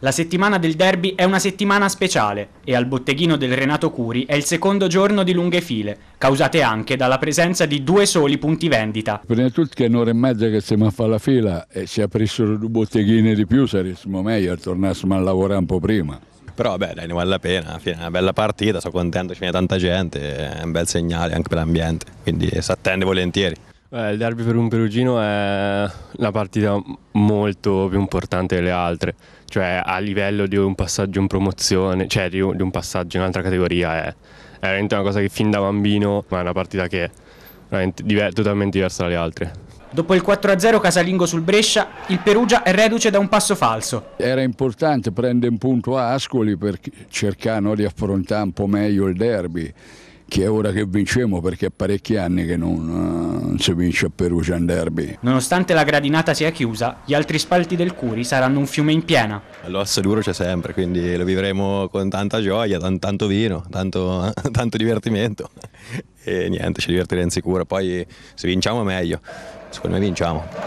La settimana del derby è una settimana speciale e al botteghino del Renato Curi è il secondo giorno di lunghe file, causate anche dalla presenza di due soli punti vendita. Prima di tutto che è un'ora e mezza che stiamo a fare la fila e se aprissero due botteghini di più saremmo meglio tornassimo a lavorare un po' prima però beh dai ne vale la pena, è una bella partita, sono contento che ci viene tanta gente, è un bel segnale anche per l'ambiente, quindi si attende volentieri. Eh, il derby per un perugino è la partita molto più importante delle altre, cioè a livello di un passaggio in promozione, cioè di un, passaggio in un'altra categoria è, è, veramente una cosa che fin da bambino, ma è una partita che è diver totalmente diversa dalle altre. Dopo il 4-0 casalingo sul Brescia, il Perugia è reduce da un passo falso. Era importante prendere un punto a Ascoli per cercare di affrontare un po' meglio il derby, che è ora che vincemo perché è parecchi anni che non eh, non si vince a Perugia in derby. Nonostante la gradinata sia chiusa, gli altri spalti del Curi saranno un fiume in piena. L'osso duro c'è sempre, quindi lo vivremo con tanta gioia, tan, tanto vino, tanto, tanto divertimento. E niente, ci divertiremo in sicuro. Poi se vinciamo meglio, secondo me vinciamo.